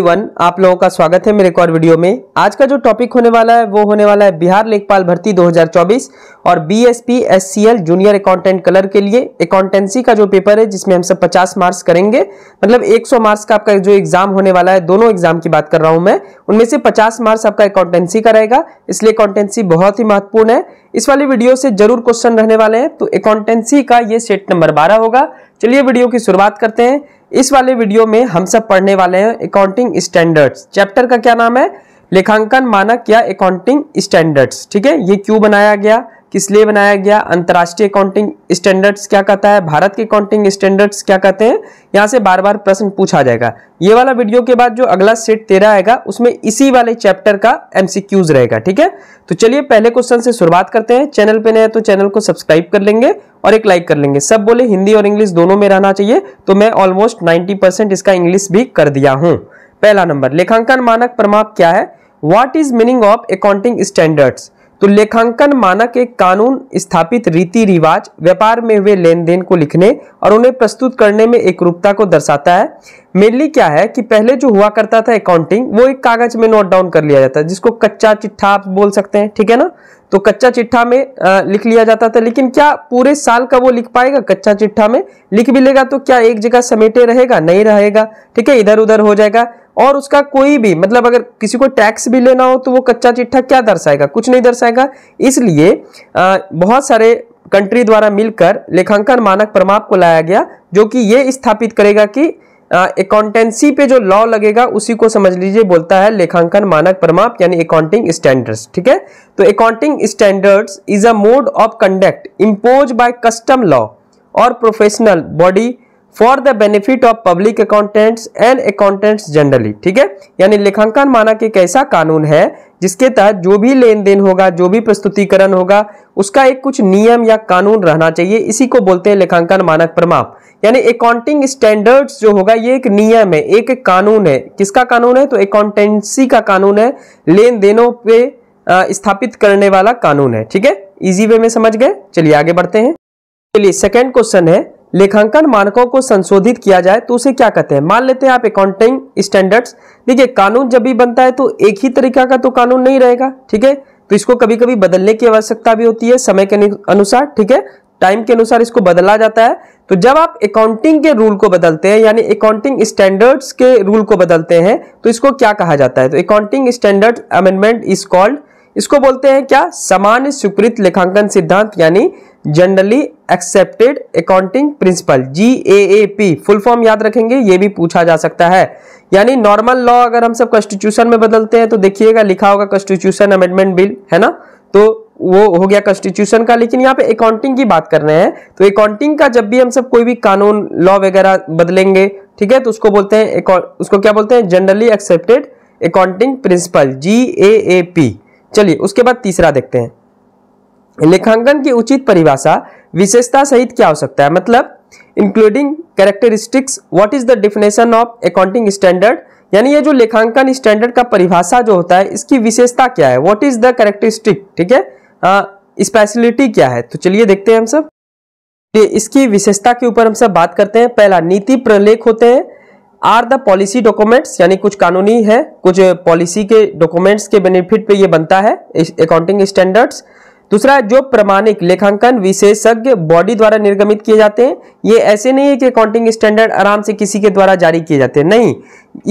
one आप लोगों का स्वागत है मेरे एक और वीडियो में आज का जो टॉपिक होने वाला है वो होने वाला है बिहार लेखपाल भर्ती 2024 और B S P S C L junior accountant कलर के लिए अकाउंटेंसी का जो पेपर है जिसमें हम सब 50 मार्क्स करेंगे मतलब 100 मार्क्स का आपका जो एग्जाम होने वाला है दोनों एग्जाम की बात कर रहा हूं मैं उनमें से पचास मार्क्स आपका अकाउंटेंसी का रहेगा इसलिए अकाउंटेंसी बहुत ही महत्वपूर्ण है इस वाली वीडियो से जरूर क्वेश्चन रहने वाले हैं तो अकाउंटेंसी का ये सेट नंबर बारह होगा चलिए वीडियो की शुरुआत करते हैं इस वाले वीडियो में हम सब पढ़ने वाले हैं अकाउंटिंग स्टैंडर्ड्स चैप्टर का क्या नाम है लेखांकन मानक या अकाउंटिंग स्टैंडर्ड्स ठीक है ये क्यों बनाया गया किस लिए बनाया गया अंतर्राष्ट्रीय अकाउंटिंग स्टैंडर्ड्स क्या कहता है भारत के अकाउंटिंग स्टैंडर्ड्स क्या कहते हैं यहाँ से बार बार प्रश्न पूछा जाएगा ये वाला वीडियो के बाद जो अगला सेट तेरह आएगा उसमें इसी वाले चैप्टर का एम रहेगा ठीक है तो चलिए पहले क्वेश्चन से शुरुआत करते हैं चैनल पे नए तो चैनल को सब्सक्राइब कर लेंगे और एक लाइक कर लेंगे सब बोले हिंदी और इंग्लिश दोनों में रहना चाहिए तो मैं ऑलमोस्ट नाइन्टी इसका इंग्लिश भी कर दिया हूँ पहला नंबर लेखांकन मानक प्रमाप क्या है what is meaning of accounting standards तो लेखांकन मानक एक कानून स्थापित रीति रिवाज व्यापार में हुए लेन देन को लिखने और उन्हें प्रस्तुत करने में एक रूपता को दर्शाता है मेनली क्या है कि पहले जो हुआ करता था अकाउंटिंग वो एक कागज में नोट डाउन कर लिया जाता है जिसको कच्चा चिट्ठा आप बोल सकते हैं ठीक है ना तो कच्चा चिट्ठा में लिख लिया जाता था लेकिन क्या पूरे साल का वो लिख पाएगा कच्चा चिट्ठा में लिख भी लेगा तो क्या एक जगह समेटे रहेगा नहीं रहेगा ठीक है इधर उधर हो जाएगा और उसका कोई भी मतलब अगर किसी को टैक्स भी लेना हो तो वो कच्चा चिट्ठा क्या दर्शाएगा कुछ नहीं दर्शाएगा इसलिए बहुत सारे कंट्री द्वारा मिलकर लेखांकन मानक प्रमाप को लाया गया जो कि ये स्थापित करेगा कि अकाउंटेंसी पे जो लॉ लगेगा उसी को समझ लीजिए बोलता है लेखांकन मानक प्रमाप यानी अकाउंटिंग स्टैंडर्ड्स ठीक है तो accounting standards is a mode of conduct impose by custom law और professional body for the benefit of public accountants and accountants generally ठीक है यानी लेखांकन मानक एक ऐसा कानून है जिसके तहत जो भी लेन देन होगा जो भी प्रस्तुतिकरण होगा उसका एक कुछ नियम या कानून रहना चाहिए इसी को बोलते हैं लेखांकन मानक प्रमाप यानी अकाउंटिंग स्टैंडर्ड्स जो होगा ये एक नियम है एक, एक कानून है किसका कानून है तो अकाउंटेंसी का कानून है लेन देनों पे स्थापित करने वाला कानून है ठीक है इजी वे में समझ गए चलिए आगे बढ़ते हैं चलिए सेकेंड क्वेश्चन है लेखांकन मानकों को संशोधित किया जाए तो उसे क्या कहते हैं मान लेते हैं आप अकाउंटिंग स्टैंडर्ड्स देखिए कानून जब भी बनता है तो एक ही तरीका का तो कानून नहीं रहेगा ठीक है तो इसको कभी कभी बदलने की आवश्यकता भी होती है समय के अनुसार ठीक है टाइम के अनुसार इसको बदला जाता है तो जब आप अकाउंटिंग के रूल को बदलते हैं यानी अकाउंटिंग स्टैंडर्ड्स के रूल को बदलते हैं तो इसको क्या कहा जाता है तो accounting standard amendment is called इसको बोलते हैं क्या सामान्य स्वीकृत लेखांकन सिद्धांत यानी generally accepted accounting principle G A A P full form याद रखेंगे ये भी पूछा जा सकता है यानी नॉर्मल लॉ अगर हम सब कॉन्स्टिट्यूशन में बदलते हैं तो देखिएगा लिखा होगा कॉन्स्टिट्यूशन अमेंडमेंट बिल है ना तो वो हो गया कॉन्स्टिट्यूशन का लेकिन यहाँ पे अकाउंटिंग की बात कर रहे हैं तो अकाउंटिंग का जब भी हम सब कोई भी कानून लॉ वगैरह बदलेंगे ठीक है तो उसको बोलते हैं उसको क्या बोलते हैं generally accepted accounting principle G A A P चलिए उसके बाद तीसरा देखते हैं लेखांकन की उचित परिभाषा विशेषता सहित क्या हो सकता है मतलब including characteristics what is the definition of accounting standard यानी ये जो लेखांकन स्टैंडर्ड का परिभाषा जो होता है इसकी विशेषता क्या है व्हाट इज द कैरेक्टरिस्टिक ठीक है स्पेशलिटी क्या है तो चलिए देखते हैं हम सब इसकी विशेषता के ऊपर हम सब बात करते हैं पहला नीति प्रलेख होते हैं आर द पॉलिसी डॉक्यूमेंट्स यानी कुछ कानूनी है कुछ पॉलिसी के डॉक्यूमेंट्स के बेनिफिट पे ये बनता है अकाउंटिंग स्टैंडर्ड्स दूसरा जो प्रमाणिक लेखांकन विशेषज्ञ बॉडी द्वारा निर्गमित किए जाते हैं ये ऐसे नहीं है कि अकाउंटिंग स्टैंडर्ड आराम से किसी के द्वारा जारी किए जाते हैं नहीं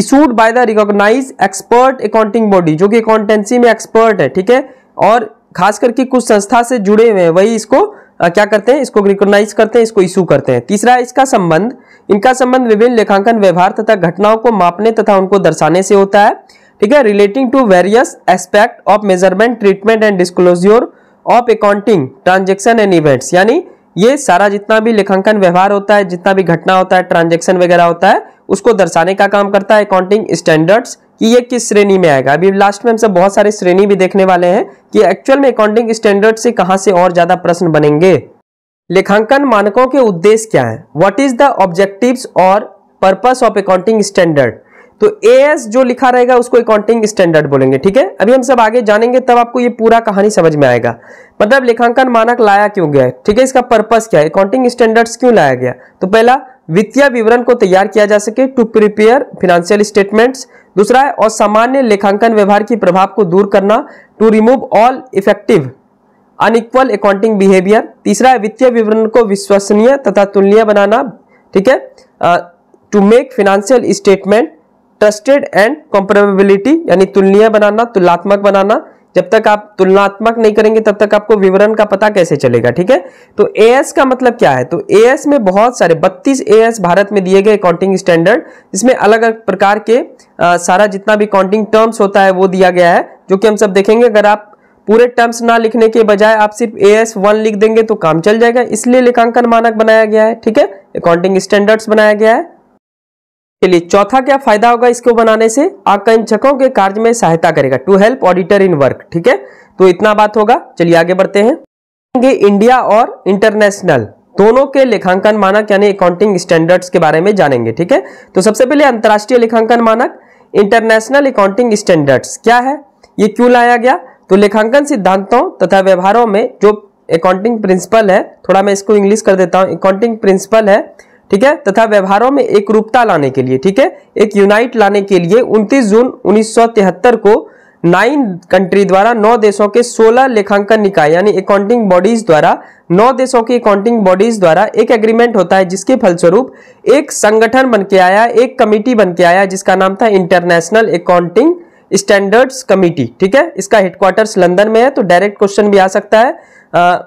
issued by the recognize expert accounting body जो कि अकाउंटेंसी में एक्सपर्ट है ठीक है और खास करके कुछ संस्था से जुड़े हुए हैं वही इसको आ, क्या करते हैं इसको रिकॉग्नाइज करते हैं इसको इशू करते हैं तीसरा इसका संबंध इनका संबंध विभिन्न लेखांकन व्यवहार तथा घटनाओं को मापने तथा उनको दर्शाने से होता है ठीक है relating to various aspect of measurement treatment and disclosure of accounting transaction and events यानी ये सारा जितना भी लेखांकन व्यवहार होता है जितना भी घटना होता है ट्रांजेक्शन वगैरह होता है उसको दर्शाने का काम करता है अकाउंटिंग स्टैंडर्ड्स कि ये किस श्रेणी में आएगा अभी लास्ट में हम सब बहुत सारे श्रेणी भी देखने वाले हैं कि एक्चुअल में अकाउंटिंग स्टैंडर्ड से कहाँ से और ज़्यादा प्रश्न बनेंगे लेखांकन मानकों के उद्देश्य क्या है वट इज द ऑब्जेक्टिव और पर्पज ऑफ अकाउंटिंग स्टैंडर्ड तो एस जो लिखा रहेगा उसको अकाउंटिंग स्टैंडर्ड बोलेंगे ठीक है अभी हम सब आगे जानेंगे तब आपको ये पूरा कहानी समझ में आएगा मतलब लेखांकन मानक लाया क्यों गया है ठीक है इसका पर्पस क्या है अकाउंटिंग स्टैंडर्ड्स क्यों लाया गया तो पहला वित्तीय विवरण को तैयार किया जा सके टू प्रिपेयर फिनेंशियल स्टेटमेंट्स दूसरा है और सामान्य लेखांकन व्यवहार की प्रभाव को दूर करना to remove all effective unequal accounting behaviour तीसरा है वित्तीय विवरण को विश्वसनीय तथा तुलनीय बनाना ठीक है to make financial statement trusted and comparability यानी तुलनीय बनाना तुलनात्मक बनाना जब तक आप तुलनात्मक नहीं करेंगे तब तक आपको विवरण का पता कैसे चलेगा ठीक है तो एस का मतलब क्या है तो एस में बहुत सारे 32 एस भारत में दिए गए अकाउंटिंग स्टैंडर्ड जिसमें अलग अलग प्रकार के आ, सारा जितना भी अकाउंटिंग टर्म्स होता है वो दिया गया है जो कि हम सब देखेंगे अगर आप पूरे टर्म्स ना लिखने के बजाय आप सिर्फ ए एस वन लिख देंगे तो काम चल जाएगा इसलिए लेखांकन मानक बनाया गया है ठीक है अकाउंटिंग स्टैंडर्ड्स बनाया गया है चलिए चौथा क्या फायदा होगा इसको बनाने से आकांक्षकों के कार्य में सहायता करेगा to help auditor in work ठीक है तो इतना बात होगा चलिए आगे बढ़ते हैं इंडिया और इंटरनेशनल दोनों के लेखांकन मानक यानी अकाउंटिंग स्टैंडर्ड्स के बारे में जानेंगे ठीक है तो सबसे पहले अंतर्राष्ट्रीय लेखांकन मानक इंटरनेशनल अकाउंटिंग स्टैंडर्ड्स क्या है ये क्यों लाया गया तो लेखांकन सिद्धांतों तथा व्यवहारों में जो अकाउंटिंग प्रिंसिपल है थोड़ा मैं इसको इंग्लिश कर देता हूं अकाउंटिंग प्रिंसिपल है ठीक है तथा व्यवहारों में एक रूपता लाने के लिए ठीक है एक यूनाइट लाने के लिए 29 जून 1973 को नाइन कंट्री द्वारा नौ देशों के 16 लेखांकन निकाय यानी अकाउंटिंग बॉडीज द्वारा नौ देशों की अकाउंटिंग बॉडीज द्वारा एक एग्रीमेंट होता है जिसके फलस्वरूप एक संगठन बन के आया एक कमिटी बन के आया जिसका नाम था इंटरनेशनल अकाउंटिंग स्टैंडर्ड्स कमिटी ठीक है इसका हेडक्वार्टर्स लंदन में है तो डायरेक्ट क्वेश्चन भी आ सकता है आ,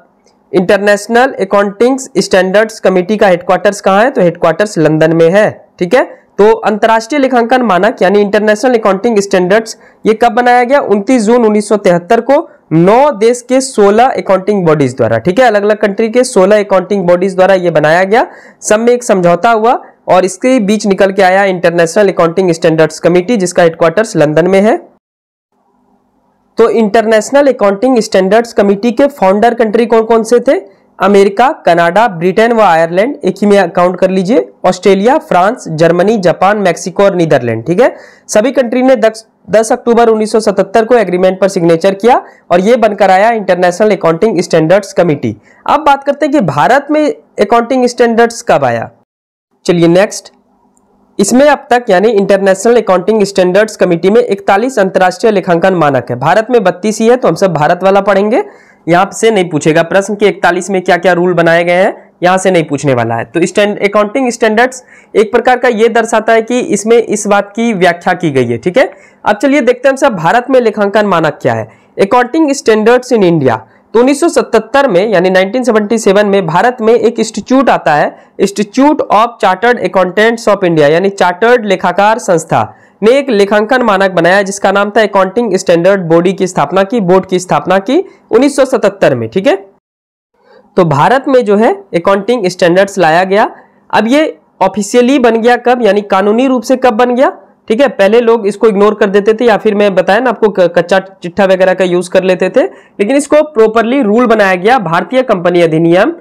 इंटरनेशनल अकाउंटिंग स्टैंडर्ड्स कमेटी का हेडक्वार्टर्स कहाँ है तो हेडक्वार्टर्स लंदन में है ठीक है तो अंतर्राष्ट्रीय लेखांकन मानक यानी इंटरनेशनल अकाउंटिंग स्टैंडर्ड्स ये कब बनाया गया 29 जून 1973 को नौ देश के 16 अकाउंटिंग बॉडीज द्वारा ठीक है अलग अलग कंट्री के 16 अकाउंटिंग बॉडीज द्वारा ये बनाया गया सब में एक समझौता हुआ और इसके बीच निकल के आया इंटरनेशनल अकाउंटिंग स्टैंडर्ड्स कमेटी जिसका हेडक्वार्टर्स लंदन में है तो इंटरनेशनल अकाउंटिंग स्टैंडर्ड्स कमेटी के फाउंडर कंट्री कौन कौन से थे अमेरिका कनाडा ब्रिटेन व आयरलैंड एक ही में अकाउंट कर लीजिए Australia France Germany Japan Mexico और नीदरलैंड ठीक है सभी कंट्री ने दस, दस अक्टूबर 1977 को एग्रीमेंट पर सिग्नेचर किया और ये बनकर आया इंटरनेशनल अकाउंटिंग स्टैंडर्ड्स कमेटी अब बात करते हैं कि भारत में अकाउंटिंग स्टैंडर्ड्स कब आया चलिए नेक्स्ट इसमें अब तक यानी इंटरनेशनल अकाउंटिंग स्टैंडर्ड्स कमेटी में इकतालीस अंतर्राष्ट्रीय लेखांकन मानक है भारत में बत्तीस ही है तो हम सब भारत वाला पढ़ेंगे यहाँ से नहीं पूछेगा प्रश्न के इकतालीस में क्या क्या रूल बनाए गए हैं यहाँ से नहीं पूछने वाला है तो अकाउंटिंग स्टैंडर्ड्स एक प्रकार का ये दर्शाता है कि इसमें इस बात की व्याख्या की गई है ठीक है अब चलिए देखते हैं हम सब भारत में लेखांकन मानक क्या है अकाउंटिंग स्टैंडर्ड्स इन इंडिया तो 1977 में यानी 1977 में भारत में एक इंस्टीट्यूट आता है Institute of Chartered Accountants of India यानी चार्टर्ड लेखाकार संस्था ने एक लेखांकन मानक बनाया जिसका नाम था अकाउंटिंग स्टैंडर्ड बॉडी की स्थापना की बोर्ड की स्थापना की 1977 में ठीक है तो भारत में जो है अकाउंटिंग स्टैंडर्ड्स लाया गया अब ये ऑफिशियली बन गया कब यानी कानूनी रूप से कब बन गया ठीक है पहले लोग इसको इग्नोर कर देते थे या फिर मैं बताया ना आपको कच्चा चिट्ठा वगैरह का यूज कर लेते थे लेकिन इसको प्रॉपरली रूल बनाया गया भारतीय कंपनी अधिनियम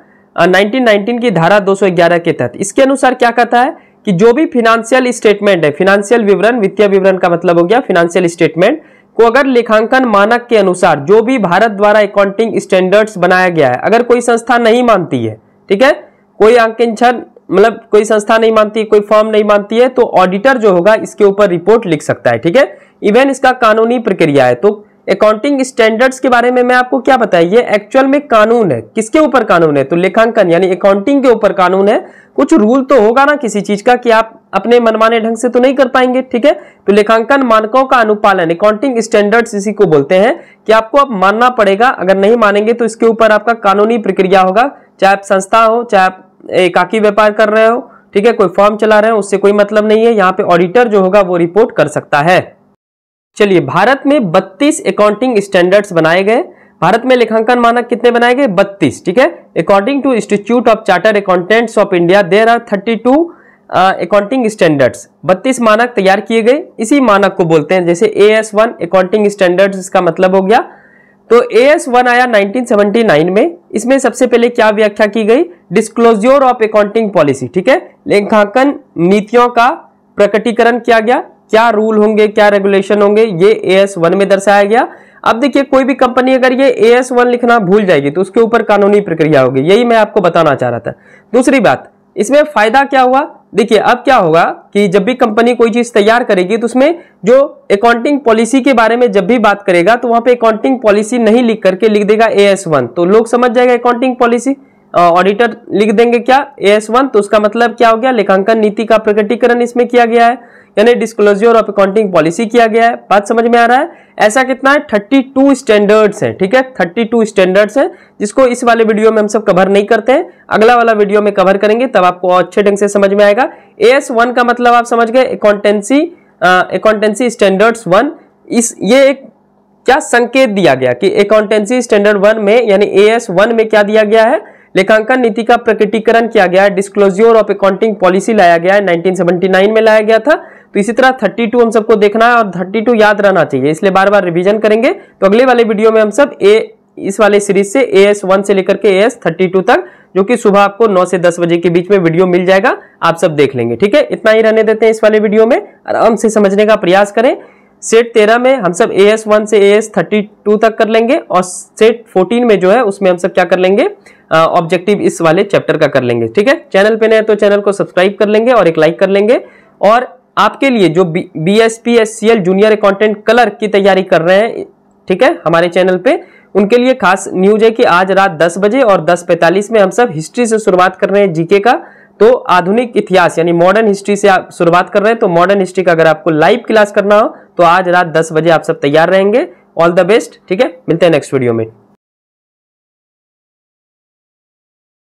1919 की धारा 211 के तहत इसके अनुसार क्या कहता है कि जो भी फिनेंशियल स्टेटमेंट है फिनेंशियल विवरण वित्तीय विवरण का मतलब हो गया फिनेंशियल स्टेटमेंट को अगर लेखांकन मानक के अनुसार जो भी भारत द्वारा अकाउंटिंग स्टैंडर्ड्स बनाया गया है अगर कोई संस्था नहीं मानती है ठीक है कोई अंकिंचन मतलब कोई संस्था नहीं मानती कोई फॉर्म नहीं मानती है तो ऑडिटर जो होगा इसके ऊपर रिपोर्ट लिख सकता है ठीक है इवन इसका कानूनी प्रक्रिया है तो अकाउंटिंग स्टैंडर्ड्स के बारे में मैं आपको क्या बताया ये एक्चुअल में कानून है किसके ऊपर कानून है तो लेखांकन यानी अकाउंटिंग के ऊपर कानून है कुछ रूल तो होगा ना किसी चीज का कि आप अपने मनमाने ढंग से तो नहीं कर पाएंगे ठीक है तो लेखांकन मानकों का अनुपालन अकाउंटिंग स्टैंडर्ड्स इसी को बोलते हैं कि आपको आप मानना पड़ेगा अगर नहीं मानेंगे तो इसके ऊपर आपका कानूनी प्रक्रिया होगा चाहे आप संस्था हो चाहे आप एकाकी व्यापार कर रहे हो ठीक है कोई फॉर्म चला रहे हो उससे कोई मतलब नहीं है यहाँ पे ऑडिटर जो होगा वो रिपोर्ट कर सकता है चलिए भारत में 32 अकाउंटिंग स्टैंडर्ड्स बनाए गए भारत में लेखांकन मानक कितने बनाए गए 32 ठीक है according to Institute of Charter Accountants of India there are thirty two accounting standards बत्तीस मानक तैयार किए गए इसी मानक को बोलते हैं जैसे A S one accounting standards इसका मतलब हो गया तो ए एस वन आया 1979 में इसमें सबसे पहले क्या व्याख्या की गई डिस्क्लोजर ऑफ अकाउंटिंग पॉलिसी ठीक है लेखांकन नीतियों का प्रकटीकरण किया गया क्या रूल होंगे क्या रेगुलेशन होंगे ये ए एस वन में दर्शाया गया अब देखिए कोई भी कंपनी अगर ये ए एस वन लिखना भूल जाएगी तो उसके ऊपर कानूनी प्रक्रिया होगी यही मैं आपको बताना चाह रहा था दूसरी बात इसमें फायदा क्या हुआ देखिए अब क्या होगा कि जब भी कंपनी कोई चीज तैयार करेगी तो उसमें जो अकाउंटिंग पॉलिसी के बारे में जब भी बात करेगा तो वहां पे अकाउंटिंग पॉलिसी नहीं लिख करके लिख देगा ए एस वन तो लोग समझ जाएगा अकाउंटिंग पॉलिसी ऑडिटर लिख देंगे क्या ए एस वन तो उसका मतलब क्या हो गया लेखांकन नीति का प्रकटीकरण इसमें किया गया है यानी डिस्क्लोजर ऑफ अकाउंटिंग पॉलिसी किया गया है बात समझ में आ रहा है ऐसा कितना है थर्टी टू स्टैंडर्ड्स है ठीक है थर्टी टू स्टैंडर्ड्स है जिसको इस वाले वीडियो में हम सब कवर नहीं करते हैं अगला वाला वीडियो में कवर करेंगे तब आपको अच्छे ढंग से समझ में आएगा ए एस वन का मतलब आप समझ गए अकाउंटेंसी अकाउंटेंसी स्टैंडर्ड्स वन इस ये एक क्या संकेत दिया गया कि अकाउंटेंसी स्टैंडर्ड वन में यानी ए एस वन में क्या दिया गया है लेखांकन नीति का प्रकटीकरण किया गया है डिस्क्लोजर ऑफ अकाउंटिंग पॉलिसी लाया गया है 1979 में लाया गया था तो इसी तरह टू हम सबको देखना है और टू याद रहना चाहिए इसलिए बार बार रिविजन करेंगे तो अगले वाले वीडियो में हम सब ए इस वाले सीरीज से ए एस वन से लेकर के ए एस थर्टी टू तक जो कि सुबह आपको 9 से 10 बजे के बीच में वीडियो मिल जाएगा आप सब देख लेंगे ठीक है इतना ही रहने देते हैं इस वाले वीडियो में आराम से समझने का प्रयास करें सेट तेरह में हम सब ए एस वन से ए एस थर्टी टू तक कर लेंगे और सेट फोर्टीन में जो है उसमें हम सब क्या कर लेंगे ऑब्जेक्टिव इस वाले चैप्टर का कर लेंगे ठीक है चैनल पे नए तो चैनल को सब्सक्राइब कर लेंगे और एक लाइक कर लेंगे और आपके लिए जो B S P S C L junior accountant कलर की तैयारी कर रहे हैं ठीक है हमारे चैनल पे उनके लिए खास न्यूज है कि आज रात 10 बजे और 10:45 में हम सब हिस्ट्री से शुरुआत कर रहे हैं जीके का तो आधुनिक इतिहास यानी मॉडर्न हिस्ट्री से आप शुरुआत कर रहे हैं तो मॉडर्न हिस्ट्री का अगर आपको लाइव क्लास करना हो तो आज रात दस बजे आप सब तैयार रहेंगे ऑल द बेस्ट ठीक है मिलते हैं नेक्स्ट वीडियो में